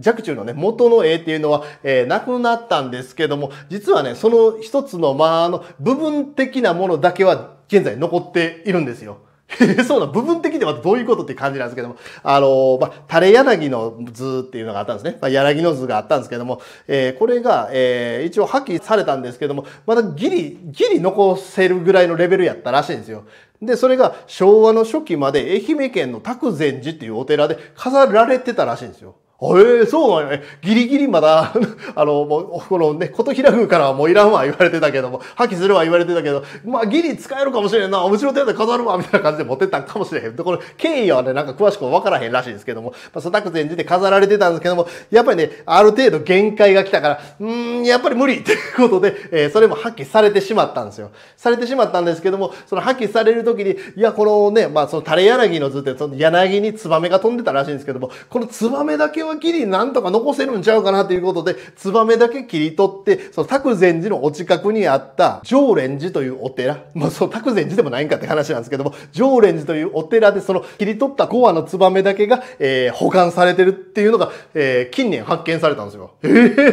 弱中のね、元の絵っていうのは、えー、なくなったんですけども、実はね、その一つの、まあ、あの、部分的なものだけは現在残っているんですよ。<laughs> そうな部分的にはどういうことって感じなんですけども、あの、まあ、垂れ柳の図っていうのがあったんですね。まあ、柳の図があったんですけども、えー、これが、えー、一応破棄されたんですけども、まだギリ、ギリ残せるぐらいのレベルやったらしいんですよ。で、それが昭和の初期まで愛媛県の拓禅寺っていうお寺で飾られてたらしいんですよ。ええそうなんよね。ギリギリまだ、<laughs> あの、もう、このね、琴平宮からはもういらんわ言われてたけども、破棄するわ言われてたけど、まあギリ使えるかもしれんな、おうちの手で飾るわ、みたいな感じで持ってったんかもしれへん。で、この経緯はね、なんか詳しくわからへんらしいんですけども、まあ、佐ぜ禅寺で飾られてたんですけども、やっぱりね、ある程度限界が来たから、うん、やっぱり無理っていうことで、えー、それも破棄されてしまったんですよ。されてしまったんですけども、その破棄される時に、いや、このね、まあその垂れ柳の図って、その柳にツバメが飛んでたらしいんですけども、このツバメだけははきりなんとか残せるんちゃうかなということで、ツバメだけ切り取って、その拓禅寺のお近くにあった常蓮寺というお寺、まあそう拓禅寺でもないんかって話なんですけども、常蓮寺というお寺でその切り取った5羽のツバメだけが、えー、保管されてるっていうのが、えー、近年発見されたんですよ。ええ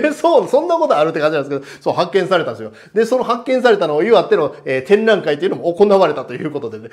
ー、そう、そんなことあるって感じなんですけど、そう、発見されたんですよ。で、その発見されたのを祝っての、えー、展覧会っていうのも行われたということでね、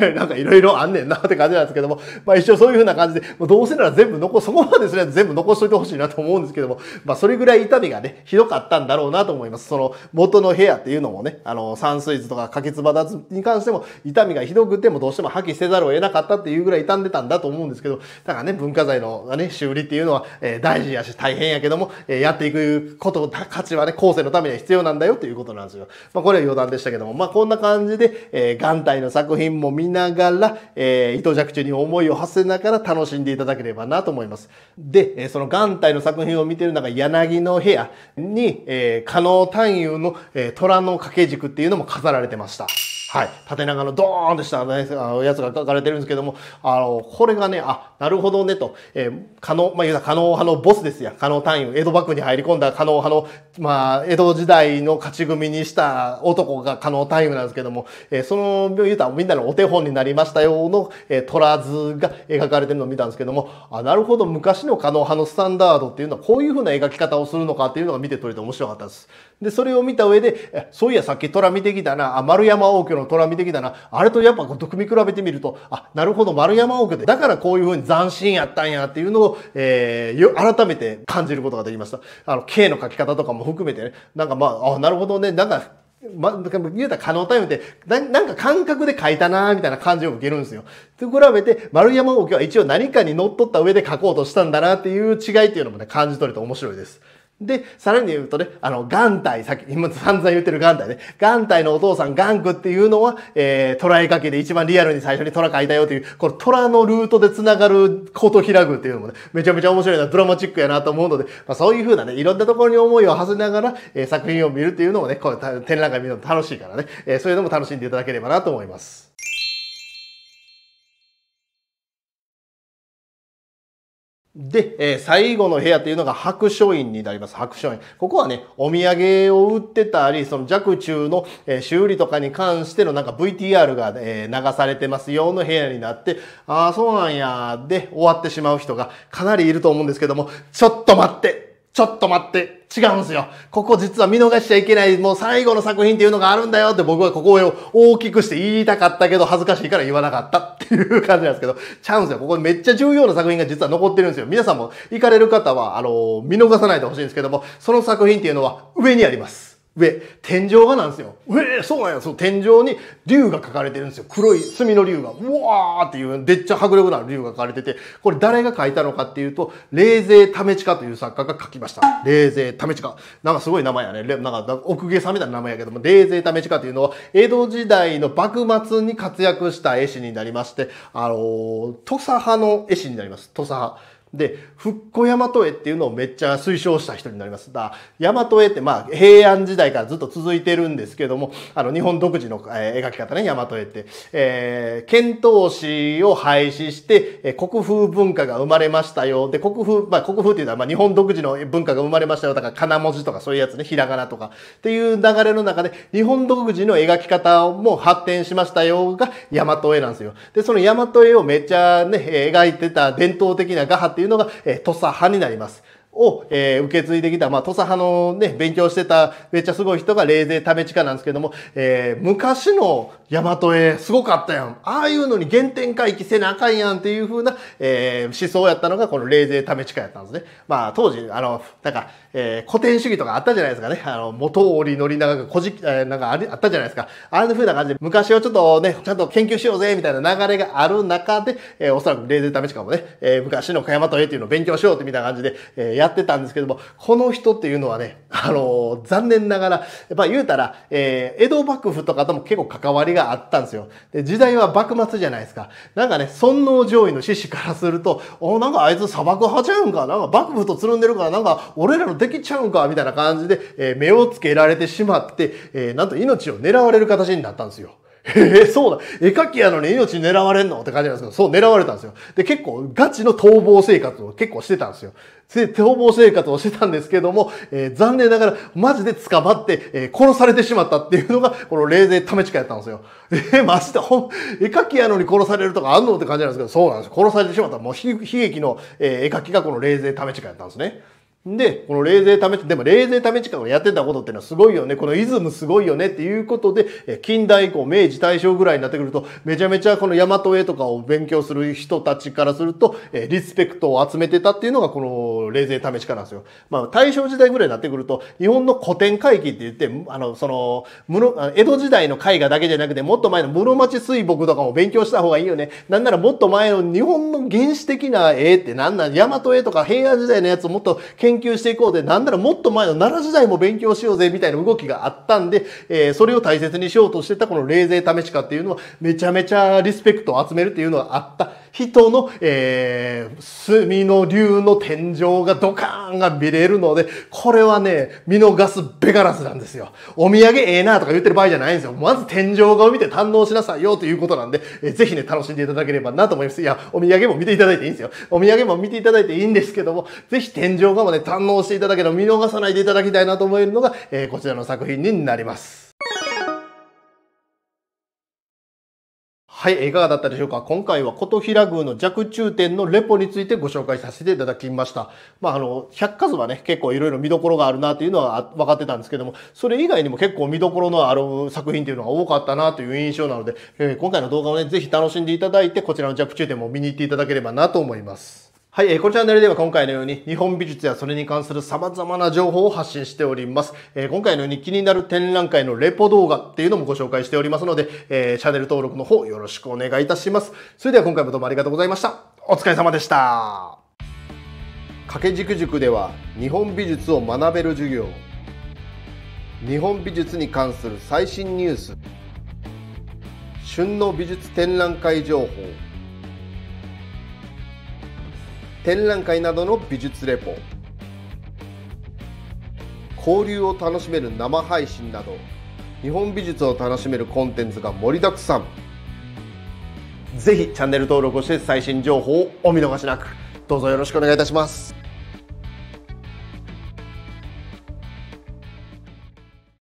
えー、なんかいろいろあんねんなって感じなんですけども、まあ一応そういうふうな感じで、もうどうせなら全部残、そこまでですね、全部残しといてほしいなと思うんですけども、まあ、それぐらい痛みがね、ひどかったんだろうなと思います。その、元の部屋っていうのもね、あの、散水図とかかけつば脱に関しても、痛みがひどくてもどうしても破棄せざるを得なかったっていうぐらい傷んでたんだと思うんですけど、だからね、文化財のね、修理っていうのは、えー、大事やし、大変やけども、えー、やっていくこと、価値はね、後世のためには必要なんだよということなんですよ。まあ、これは余談でしたけども、まあ、こんな感じで、えー、眼帯の作品も見ながら、えー、糸弱中に思いを馳せながら楽しんでいただければなと思います。で、その眼帯の作品を見てる中、柳の部屋に、えー、可能単優の、えー、虎の掛け軸っていうのも飾られてました。はい、縦長のドーンとした、ね、やつが書かれてるんですけども、あの、これがね、あ、なるほどねと、えー、可能、まあ、言うたら可能派のボスですや、可能単位、江戸幕府に入り込んだ可能派の、まあ、江戸時代の勝ち組にした男が可能単位なんですけども、えー、その、言うたらみんなのお手本になりましたよの、えー、虎図が描かれてるのを見たんですけども、あ、なるほど、昔の可能派のスタンダードっていうのはこういうふうな描き方をするのかっていうのが見て取れて面白かったです。で、それを見た上で、そういやさっき虎見てきたな、あ、丸山王家のの虎見てきたな。あれとやっぱこう組み比べてみると、あ、なるほど、丸山奥で、だからこういうふうに斬新やったんやっていうのを、えー、改めて感じることができました。あの、K の書き方とかも含めてね、なんかまあ、あ、なるほどね、なんかま、言うたら可能タイムってな、なんか感覚で書いたなーみたいな感じを受けるんですよ。と比べて、丸山家は一応何かに乗っ取った上で書こうとしたんだなっていう違いっていうのもね、感じ取れて面白いです。で、さらに言うとね、あの、眼帯、さっき、今散々言ってる眼帯ね、眼帯のお父さん、ン区っていうのは、えー、虎絵描きで一番リアルに最初に虎描いたよという、この虎のルートで繋がること開くっていうのもね、めちゃめちゃ面白いな、ドラマチックやなと思うので、まあ、そういう風なね、いろんなところに思いを馳せながら、えー、作品を見るっていうのもね、こう展覧会見るの楽しいからね、えー、そういうのも楽しんでいただければなと思います。で、えー、最後の部屋というのが白書院になります。白書院。ここはね、お土産を売ってたり、その弱中の、えー、修理とかに関してのなんか VTR が、えー、流されてますよの部屋になって、ああ、そうなんや、で終わってしまう人がかなりいると思うんですけども、ちょっと待ってちょっと待って、違うんですよ。ここ実は見逃しちゃいけない、もう最後の作品っていうのがあるんだよって僕はここを大きくして言いたかったけど、恥ずかしいから言わなかったっていう感じなんですけど、ちゃうんですよ。ここめっちゃ重要な作品が実は残ってるんですよ。皆さんも行かれる方は、あの、見逃さないでほしいんですけども、その作品っていうのは上にあります。上、天井画なんですよ。えー、そうなんや。そう、天井に竜が描かれてるんですよ。黒い墨の竜が。うわーっていう、でっちゃ迫力のある竜が描かれてて、これ誰が描いたのかっていうと、冷勢為かという作家が描きました。冷勢為か。なんかすごい名前やね。なんか奥下さんみたいな名前やけども、冷勢為近というのは、江戸時代の幕末に活躍した絵師になりまして、あのー、土佐派の絵師になります。土佐派。で、復古大和絵っていうのをめっちゃ推奨した人になります。大和絵ってまあ平安時代からずっと続いてるんですけども、あの日本独自の、え描き方ね、大和絵って。えー、遣唐使を廃止して、え国風文化が生まれましたよ。で、国風、まあ国風っていうのはまあ日本独自の文化が生まれましたよ。だから金文字とかそういうやつね、ひらがなとかっていう流れの中で、日本独自の描き方も発展しましたよが大和絵なんですよ。で、その大和絵をめっちゃね、描いてた伝統的な画派ってっていうのが、えー、土佐派になります。を、えー、受け継いできた、まあ、土佐派のね、勉強してた、めっちゃすごい人が冷静ためちかなんですけども、えー、昔の大和絵、すごかったやん。ああいうのに原点回帰せなあかんやんっていう風な、えー、思想やったのが、この冷静めちかやったんですね。まあ、当時、あの、なんか、えー、古典主義とかあったじゃないですかね。あの、元折りり長が、こじ、えー、なんかああったじゃないですか。ああいう風な感じで、昔をちょっとね、ちゃんと研究しようぜ、みたいな流れがある中で、えー、おそらく冷静めちかもね、えー、昔の山和絵っていうのを勉強しようってみたいな感じで、えー、やってたんですけども、この人っていうのはね、あのー、残念ながら、やっぱ言うたら、えー、江戸幕府とかとも結構関わりががあったんですよ。で、時代は幕末じゃないですか。なんかね、尊王攘夷の志士からすると、おなんかあいつ砂漠派ちゃうんか、なんか幕府とつるんでるから、なんか俺らのきちゃうんか、みたいな感じで、えー、目をつけられてしまって、えー、なんと命を狙われる形になったんですよ。えー、そうだ。絵描きやのに命狙われんのって感じなんですけど、そう、狙われたんですよ。で、結構、ガチの逃亡生活を結構してたんですよ。で、逃亡生活をしてたんですけども、えー、残念ながら、マジで捕まって、えー、殺されてしまったっていうのが、この冷静ため近やったんですよ。えー、マジで、ほん、絵描きやのに殺されるとかあんのって感じなんですけど、そうなんですよ。殺されてしまった。もう、悲劇の、えー、絵描きがこの冷静ため近やったんですね。で、この冷静ため、でも冷静ためちかをやってたことっていうのはすごいよね。このイズムすごいよねっていうことで、近代以降、明治大正ぐらいになってくると、めちゃめちゃこの大和絵とかを勉強する人たちからすると、リスペクトを集めてたっていうのがこの冷静ためちかなんですよ。まあ、大正時代ぐらいになってくると、日本の古典会議って言って、あの、その、江戸時代の絵画だけじゃなくて、もっと前の室町水墨とかも勉強した方がいいよね。なんならもっと前の日本の原始的な絵ってなんなん、大和絵とか平安時代のやつをもっと研究していこうで、なんならもっと前の奈良時代も勉強しようぜみたいな動きがあったんで、えー、それを大切にしようとしてたこの冷静試しかっていうのはめちゃめちゃリスペクトを集めるっていうのはあった。人の、えー、墨の竜の天井がドカーンが見れるので、これはね、見逃すべからずなんですよ。お土産ええなとか言ってる場合じゃないんですよ。まず天井画を見て堪能しなさいよということなんで、えー、ぜひね、楽しんでいただければなと思います。いや、お土産も見ていただいていいんですよ。お土産も見ていただいていいんですけども、ぜひ天井画もね、堪能していただければ見逃さないでいただきたいなと思えるのが、えー、こちらの作品になります。はい、いかがだったでしょうか今回は琴平宮の弱中点のレポについてご紹介させていただきました。まあ、あの、百科図はね、結構いろいろ見どころがあるなというのは分かってたんですけども、それ以外にも結構見どころのある作品というのが多かったなという印象なので、えー、今回の動画をね、ぜひ楽しんでいただいて、こちらの弱中点も見に行っていただければなと思います。はい、えー、このチャンネルでは今回のように日本美術やそれに関する様々な情報を発信しております。えー、今回のように気になる展覧会のレポ動画っていうのもご紹介しておりますので、えー、チャンネル登録の方よろしくお願いいたします。それでは今回もどうもありがとうございました。お疲れ様でした。掛け軸塾では日本美術を学べる授業、日本美術に関する最新ニュース、旬の美術展覧会情報、展覧会などの美術レポ交流を楽しめる生配信など日本美術を楽しめるコンテンツが盛りだくさんぜひチャンネル登録をして最新情報をお見逃しなくどうぞよろしくお願いいたします